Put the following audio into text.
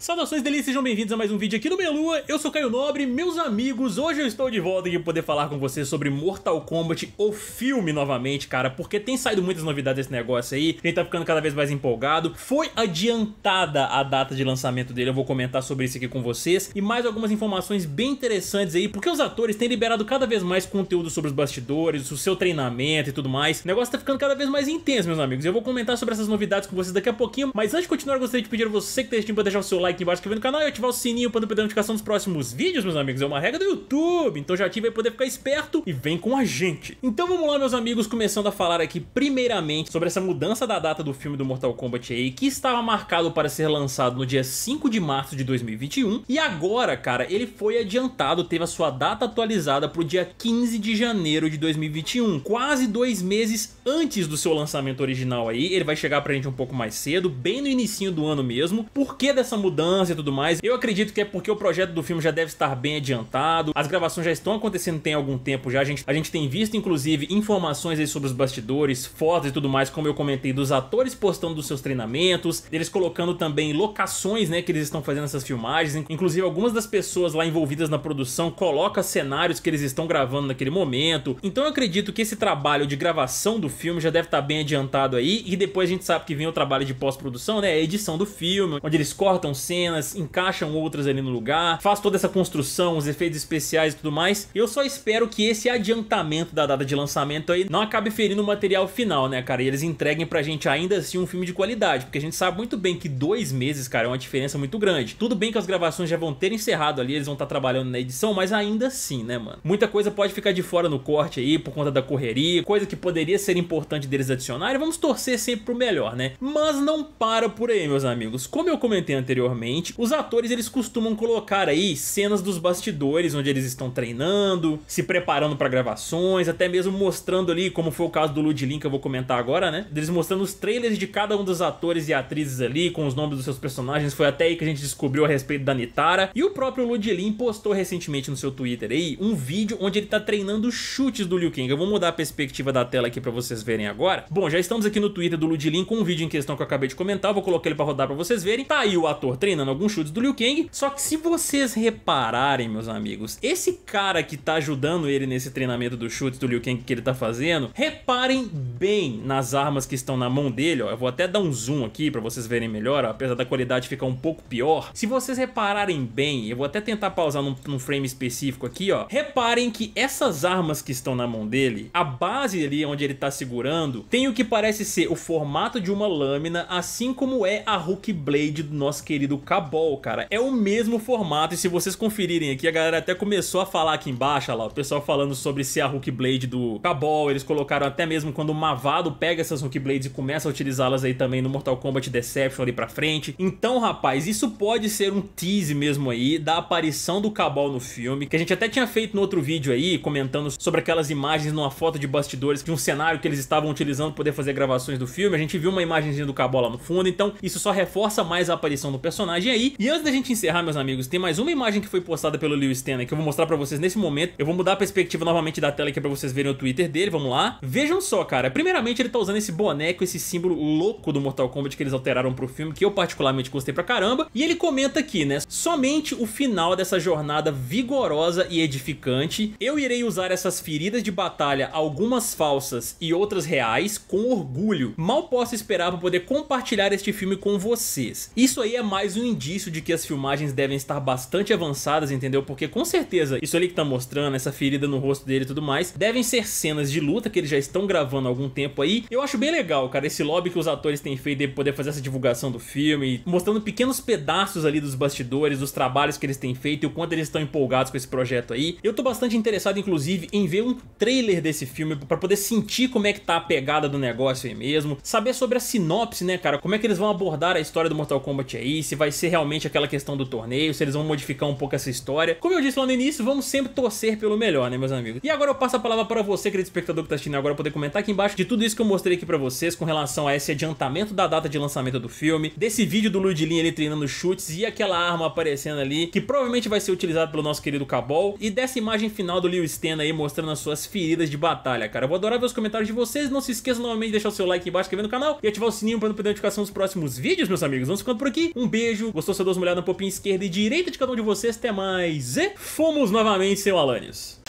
Saudações delícias, sejam bem-vindos a mais um vídeo aqui do Melua, eu sou Caio Nobre, meus amigos, hoje eu estou de volta aqui para poder falar com vocês sobre Mortal Kombat, o filme novamente, cara, porque tem saído muitas novidades desse negócio aí, a gente tá ficando cada vez mais empolgado, foi adiantada a data de lançamento dele, eu vou comentar sobre isso aqui com vocês, e mais algumas informações bem interessantes aí, porque os atores têm liberado cada vez mais conteúdo sobre os bastidores, o seu treinamento e tudo mais, o negócio tá ficando cada vez mais intenso, meus amigos, eu vou comentar sobre essas novidades com vocês daqui a pouquinho, mas antes de continuar, eu gostaria de pedir a você que tempo para deixar o seu like embaixo, inscrever no canal e ativar o sininho para não perder a notificação dos próximos vídeos, meus amigos. É uma regra do YouTube, então já ativa para poder ficar esperto e vem com a gente. Então vamos lá, meus amigos, começando a falar aqui primeiramente sobre essa mudança da data do filme do Mortal Kombat aí, que estava marcado para ser lançado no dia 5 de março de 2021 e agora, cara, ele foi adiantado, teve a sua data atualizada para o dia 15 de janeiro de 2021, quase dois meses antes do seu lançamento original aí, ele vai chegar pra gente um pouco mais cedo, bem no inicinho do ano mesmo. Por que dessa mudança? mudança e tudo mais. Eu acredito que é porque o projeto do filme já deve estar bem adiantado, as gravações já estão acontecendo tem algum tempo já. A gente, a gente tem visto, inclusive, informações aí sobre os bastidores, fotos e tudo mais, como eu comentei, dos atores postando dos seus treinamentos, eles colocando também locações, né, que eles estão fazendo essas filmagens. Inclusive, algumas das pessoas lá envolvidas na produção colocam cenários que eles estão gravando naquele momento. Então eu acredito que esse trabalho de gravação do filme já deve estar bem adiantado aí, e depois a gente sabe que vem o trabalho de pós-produção, né, a edição do filme, onde eles cortam cenas, encaixam outras ali no lugar, faz toda essa construção, os efeitos especiais e tudo mais. Eu só espero que esse adiantamento da data de lançamento aí não acabe ferindo o material final, né, cara? E eles entreguem pra gente ainda assim um filme de qualidade, porque a gente sabe muito bem que dois meses, cara, é uma diferença muito grande. Tudo bem que as gravações já vão ter encerrado ali, eles vão estar tá trabalhando na edição, mas ainda assim, né, mano? Muita coisa pode ficar de fora no corte aí por conta da correria, coisa que poderia ser importante deles adicionarem. Vamos torcer sempre pro melhor, né? Mas não para por aí, meus amigos. Como eu comentei anteriormente, os atores eles costumam colocar aí cenas dos bastidores onde eles estão treinando, se preparando para gravações, até mesmo mostrando ali, como foi o caso do Ludlin que eu vou comentar agora, né? Eles mostrando os trailers de cada um dos atores e atrizes ali, com os nomes dos seus personagens, foi até aí que a gente descobriu a respeito da Nitara. E o próprio Ludlin postou recentemente no seu Twitter aí um vídeo onde ele tá treinando chutes do Liu Kang. Eu vou mudar a perspectiva da tela aqui para vocês verem agora. Bom, já estamos aqui no Twitter do Ludlin com um vídeo em questão que eu acabei de comentar, eu vou colocar ele para rodar para vocês verem. Tá aí o ator treinando alguns chutes do Liu Kang. Só que se vocês repararem, meus amigos, esse cara que tá ajudando ele nesse treinamento dos chutes do Liu Kang que ele tá fazendo, reparem bem nas armas que estão na mão dele, ó. Eu vou até dar um zoom aqui pra vocês verem melhor, ó, apesar da qualidade ficar um pouco pior. Se vocês repararem bem, eu vou até tentar pausar num, num frame específico aqui, ó. Reparem que essas armas que estão na mão dele, a base ali onde ele tá segurando, tem o que parece ser o formato de uma lâmina, assim como é a Hulk Blade do nosso querido do Cabol, cara. É o mesmo formato e se vocês conferirem aqui, a galera até começou a falar aqui embaixo, lá, o pessoal falando sobre se a Hulk Blade do Cabol, eles colocaram até mesmo quando o Mavado pega essas Hulk Blades e começa a utilizá-las aí também no Mortal Kombat Deception ali pra frente. Então, rapaz, isso pode ser um tease mesmo aí da aparição do Cabal no filme, que a gente até tinha feito no outro vídeo aí, comentando sobre aquelas imagens numa foto de bastidores de um cenário que eles estavam utilizando para poder fazer gravações do filme. A gente viu uma imagenzinha do Cabal lá no fundo, então isso só reforça mais a aparição do personagem personagem aí. E antes da gente encerrar, meus amigos, tem mais uma imagem que foi postada pelo Lewis Tanner que eu vou mostrar pra vocês nesse momento. Eu vou mudar a perspectiva novamente da tela aqui pra vocês verem o Twitter dele, vamos lá. Vejam só, cara. Primeiramente, ele tá usando esse boneco, esse símbolo louco do Mortal Kombat que eles alteraram pro filme, que eu particularmente gostei pra caramba. E ele comenta aqui, né? Somente o final dessa jornada vigorosa e edificante. Eu irei usar essas feridas de batalha, algumas falsas e outras reais, com orgulho. Mal posso esperar pra poder compartilhar este filme com vocês. Isso aí é mais mais um indício de que as filmagens devem estar bastante avançadas, entendeu? Porque com certeza, isso ali que tá mostrando, essa ferida no rosto dele e tudo mais, devem ser cenas de luta que eles já estão gravando há algum tempo aí. Eu acho bem legal, cara, esse lobby que os atores têm feito de poder fazer essa divulgação do filme, mostrando pequenos pedaços ali dos bastidores, dos trabalhos que eles têm feito e o quanto eles estão empolgados com esse projeto aí. Eu tô bastante interessado, inclusive, em ver um trailer desse filme para poder sentir como é que tá a pegada do negócio aí mesmo, saber sobre a sinopse, né, cara, como é que eles vão abordar a história do Mortal Kombat aí, se se vai ser realmente aquela questão do torneio, se eles vão modificar um pouco essa história. Como eu disse lá no início, vamos sempre torcer pelo melhor, né, meus amigos? E agora eu passo a palavra para você, querido espectador que tá assistindo agora, poder comentar aqui embaixo de tudo isso que eu mostrei aqui para vocês com relação a esse adiantamento da data de lançamento do filme, desse vídeo do Ludlin ele treinando chutes e aquela arma aparecendo ali, que provavelmente vai ser utilizada pelo nosso querido Cabol, e dessa imagem final do Leo Sten aí mostrando as suas feridas de batalha, cara. Eu vou adorar ver os comentários de vocês, não se esqueça novamente de deixar o seu like embaixo, inscrever tá no canal e ativar o sininho para não perder notificação dos próximos vídeos, meus amigos. Vamos ficando por aqui, um beijo beijo. Gostou, seu duas mulheres na popinha esquerda e direita de cada um de vocês. Até mais. E fomos novamente, seu Alanis.